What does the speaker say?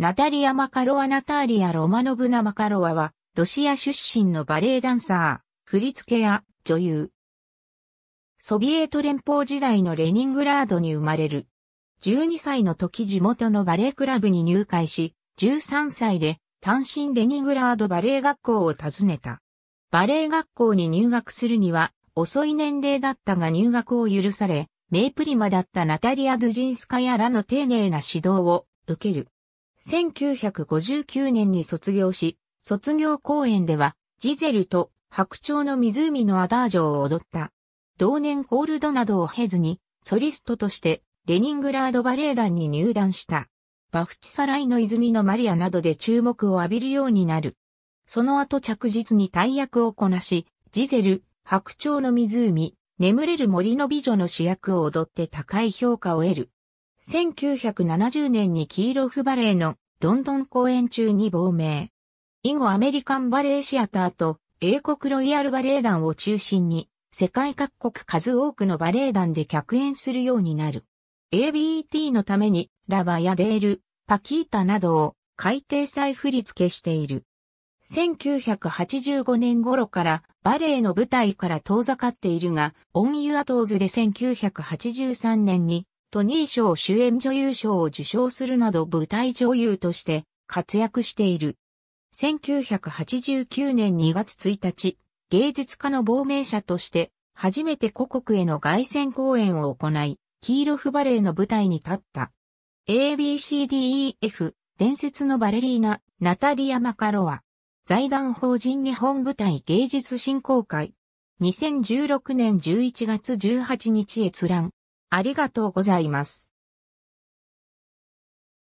ナタリア・マカロワ・ナターリア・ロマノブナ・マカロワは、ロシア出身のバレエダンサー、振付や女優。ソビエト連邦時代のレニングラードに生まれる。12歳の時地元のバレエクラブに入会し、13歳で単身レニングラードバレエ学校を訪ねた。バレエ学校に入学するには遅い年齢だったが入学を許され、メイプリマだったナタリア・ドゥジンスカヤらの丁寧な指導を受ける。1959年に卒業し、卒業公演では、ジゼルと白鳥の湖のアダージョを踊った。同年コールドなどを経ずに、ソリストとしてレニングラードバレエ団に入団した。バフチサライの泉のマリアなどで注目を浴びるようになる。その後着実に大役をこなし、ジゼル、白鳥の湖、眠れる森の美女の主役を踊って高い評価を得る。1970年にキーロフバレーのロンドン公演中に亡命。以後アメリカンバレーシアターと英国ロイヤルバレエ団を中心に世界各国数多くのバレエ団で客演するようになる。ABET のためにラバやデール、パキータなどを海底再振り付けしている。1985年頃からバレエの舞台から遠ざかっているが、オンユアトーズで1983年にトニー賞主演女優賞を受賞するなど舞台女優として活躍している。1989年2月1日、芸術家の亡命者として初めて故国への凱旋公演を行い、キーロフバレーの舞台に立った。ABCDEF 伝説のバレリーナ、ナタリア・マカロワ。財団法人日本舞台芸術振興会。2016年11月18日閲覧。ありがとうございます。